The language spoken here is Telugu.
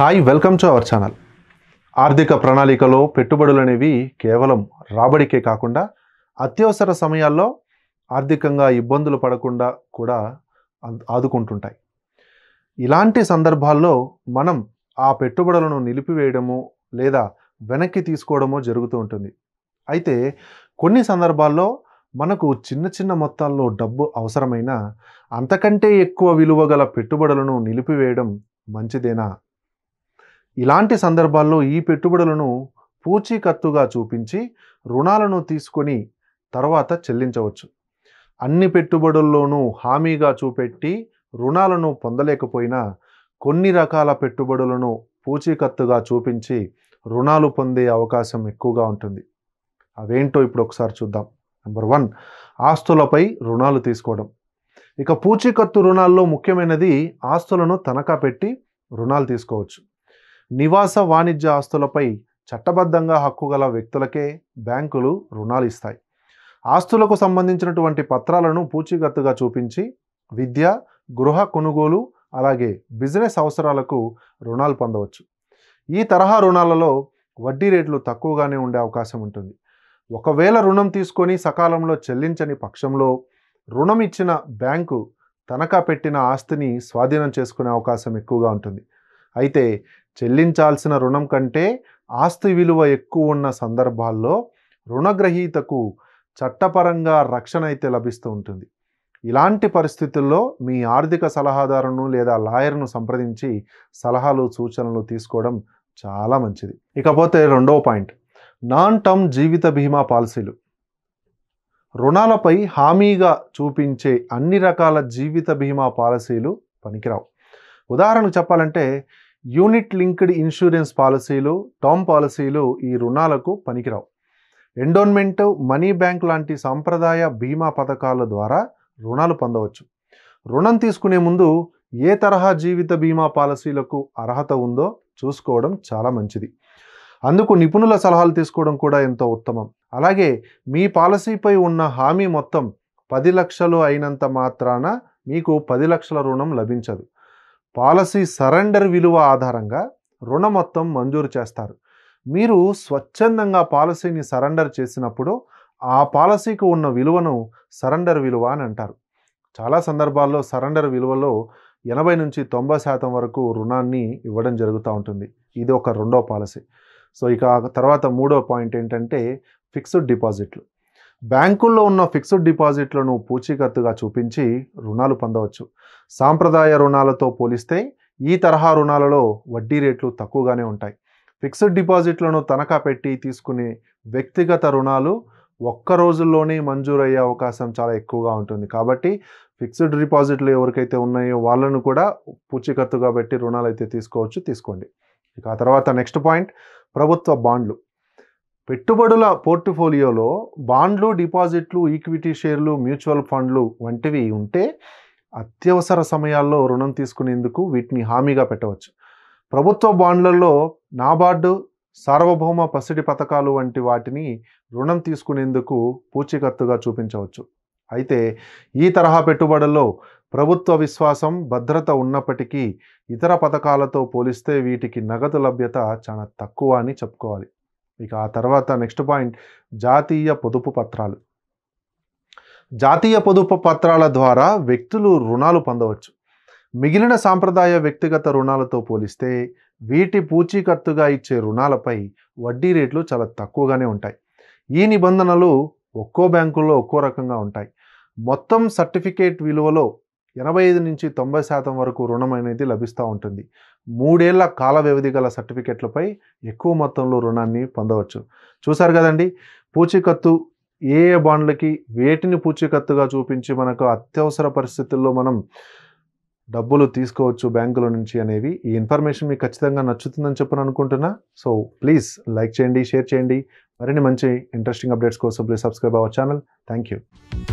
hi welcome to our channel ఆర్థిక ప్రణాళికలో పెట్టుబడులు అనేవి కేవలం రాబడికే కాకుండా అత్యవసర సమయాల్లో ఆర్థికంగా ఇబ్బందులు పడకుండా కూడా ఆదుకుంటుంటాయి ఇలాంటి సందర్భాల్లో మనం ఆ పెట్టుబడులను నిలిపివేయడము లేదా వెనక్కి తీసుకోవడమో జరుగుతూ ఉంటుంది అయితే కొన్ని సందర్భాల్లో మనకు చిన్న చిన్న మొత్తాల్లో డబ్బు అవసరమైన అంతకంటే ఎక్కువ విలువ గల పెట్టుబడులను నిలిపివేయడం మంచిదేనా ఇలాంటి సందర్భాల్లో ఈ పెట్టుబడులను పూచీకత్తుగా చూపించి రుణాలను తీసుకొని తర్వాత చెల్లించవచ్చు అన్ని పెట్టుబడుల్లోనూ హామీగా చూపెట్టి రుణాలను పొందలేకపోయినా కొన్ని రకాల పెట్టుబడులను పూచీకత్తుగా చూపించి రుణాలు పొందే అవకాశం ఎక్కువగా ఉంటుంది అవేంటో ఇప్పుడు ఒకసారి చూద్దాం నెంబర్ వన్ ఆస్తులపై రుణాలు తీసుకోవడం ఇక పూచీకత్తు రుణాల్లో ముఖ్యమైనది ఆస్తులను తనఖా పెట్టి రుణాలు తీసుకోవచ్చు నివాస వాణిజ్య ఆస్తులపై చట్టబద్ధంగా హక్కు గల వ్యక్తులకే బ్యాంకులు రుణాలు ఇస్తాయి ఆస్తులకు సంబంధించినటువంటి పత్రాలను పూచీకత్తుగా చూపించి విద్య గృహ కొనుగోలు అలాగే బిజినెస్ అవసరాలకు రుణాలు పొందవచ్చు ఈ తరహా రుణాలలో వడ్డీ రేట్లు తక్కువగానే ఉండే అవకాశం ఉంటుంది ఒకవేళ రుణం తీసుకొని సకాలంలో చెల్లించని పక్షంలో రుణం ఇచ్చిన బ్యాంకు తనఖా పెట్టిన ఆస్తిని స్వాధీనం చేసుకునే అవకాశం ఎక్కువగా ఉంటుంది అయితే చెల్లించాల్సిన రుణం కంటే ఆస్తి విలువ ఎక్కువ ఉన్న సందర్భాల్లో రుణగ్రహీతకు చట్టపరంగా రక్షణ అయితే లభిస్తూ ఉంటుంది ఇలాంటి పరిస్థితుల్లో మీ ఆర్థిక సలహాదారును లేదా లాయర్ను సంప్రదించి సలహాలు సూచనలు తీసుకోవడం చాలా మంచిది ఇకపోతే రెండవ పాయింట్ నాన్ టర్మ్ జీవిత బీమా పాలసీలు రుణాలపై హామీగా చూపించే అన్ని రకాల జీవిత బీమా పాలసీలు పనికిరావు ఉదాహరణకు చెప్పాలంటే యూనిట్ లింక్డ్ ఇన్సూరెన్స్ పాలసీలు టర్మ్ పాలసీలు ఈ రుణాలకు పనికిరావు ఎండోన్మెంట్ మనీ బ్యాంక్ లాంటి సాంప్రదాయ బీమా పథకాల ద్వారా రుణాలు పొందవచ్చు రుణం తీసుకునే ముందు ఏ తరహా జీవిత బీమా పాలసీలకు అర్హత ఉందో చూసుకోవడం చాలా మంచిది అందుకు నిపుణుల సలహాలు తీసుకోవడం కూడా ఎంతో ఉత్తమం అలాగే మీ పాలసీపై ఉన్న హామీ మొత్తం పది లక్షలు అయినంత మాత్రాన మీకు పది లక్షల రుణం లభించదు పాలసీ సరెండర్ విలువ ఆధారంగా రుణ మొత్తం మంజూరు చేస్తారు మీరు స్వచ్ఛందంగా పాలసీని సరెండర్ చేసినప్పుడు ఆ పాలసీకి ఉన్న విలువను సరెండర్ విలువ అని అంటారు చాలా సందర్భాల్లో సరెండర్ విలువలో ఎనభై నుంచి తొంభై శాతం వరకు రుణాన్ని ఇవ్వడం జరుగుతూ ఉంటుంది ఇది ఒక రెండో పాలసీ సో ఇక తర్వాత మూడో పాయింట్ ఏంటంటే ఫిక్స్డ్ డిపాజిట్లు బ్యాంకుల్లో ఉన్న ఫిక్స్డ్ డిపాజిట్లను పూచీకత్తుగా చూపించి రుణాలు పొందవచ్చు సాంప్రదాయ రుణాలతో పోలిస్తే ఈ తరహా రుణాలలో వడ్డీ రేట్లు తక్కువగానే ఉంటాయి ఫిక్స్డ్ డిపాజిట్లను తనఖా పెట్టి తీసుకునే వ్యక్తిగత రుణాలు ఒక్క రోజుల్లోనే మంజూరయ్యే అవకాశం చాలా ఎక్కువగా ఉంటుంది కాబట్టి ఫిక్స్డ్ డిపాజిట్లు ఎవరికైతే ఉన్నాయో వాళ్ళను కూడా పూచీకత్తుగా పెట్టి రుణాలు అయితే తీసుకోవచ్చు తీసుకోండి ఇక ఆ తర్వాత నెక్స్ట్ పాయింట్ ప్రభుత్వ బాండ్లు పెట్టుబడుల పోర్టుఫోలియోలో బాండ్లు డిపాజిట్లు ఈక్విటీ షేర్లు మ్యూచువల్ ఫండ్లు వంటివి ఉంటే అత్యవసర సమయాల్లో రుణం తీసుకునేందుకు వీటిని హామీగా పెట్టవచ్చు ప్రభుత్వ బాండ్లలో నాబార్డు సార్వభౌమ పసిడి పథకాలు వంటి వాటిని రుణం తీసుకునేందుకు పూచికత్తుగా చూపించవచ్చు అయితే ఈ తరహా పెట్టుబడుల్లో ప్రభుత్వ విశ్వాసం భద్రత ఉన్నప్పటికీ ఇతర పథకాలతో పోలిస్తే వీటికి నగదు లభ్యత చాలా తక్కువ అని చెప్పుకోవాలి ఇక ఆ తర్వాత నెక్స్ట్ పాయింట్ జాతీయ పొదుపు పత్రాలు జాతీయ పొదుపు పత్రాల ద్వారా వ్యక్తులు రుణాలు పొందవచ్చు మిగిలిన సాంప్రదాయ వ్యక్తిగత రుణాలతో పోలిస్తే వీటి పూచీకత్తుగా ఇచ్చే రుణాలపై వడ్డీ రేట్లు చాలా తక్కువగానే ఉంటాయి ఈ నిబంధనలు ఒక్కో బ్యాంకుల్లో ఒక్కో రకంగా ఉంటాయి మొత్తం సర్టిఫికేట్ విలువలో ఎనభై ఐదు నుంచి తొంభై శాతం వరకు రుణం అనేది లభిస్తూ ఉంటుంది మూడేళ్ల కాల వ్యవధి గల సర్టిఫికెట్లపై ఎక్కువ మొత్తంలో రుణాన్ని పొందవచ్చు చూశారు కదండి పూచీకత్తు ఏ ఏ బాండ్లకి వేటిని పూచీకత్తుగా చూపించి మనకు అత్యవసర పరిస్థితుల్లో మనం డబ్బులు తీసుకోవచ్చు బ్యాంకుల నుంచి అనేవి ఈ ఇన్ఫర్మేషన్ మీకు ఖచ్చితంగా నచ్చుతుందని చెప్పని అనుకుంటున్నా సో ప్లీజ్ లైక్ చేయండి షేర్ చేయండి మరిన్ని మంచి ఇంట్రెస్టింగ్ అప్డేట్స్ కోసం please subscribe our channel thank you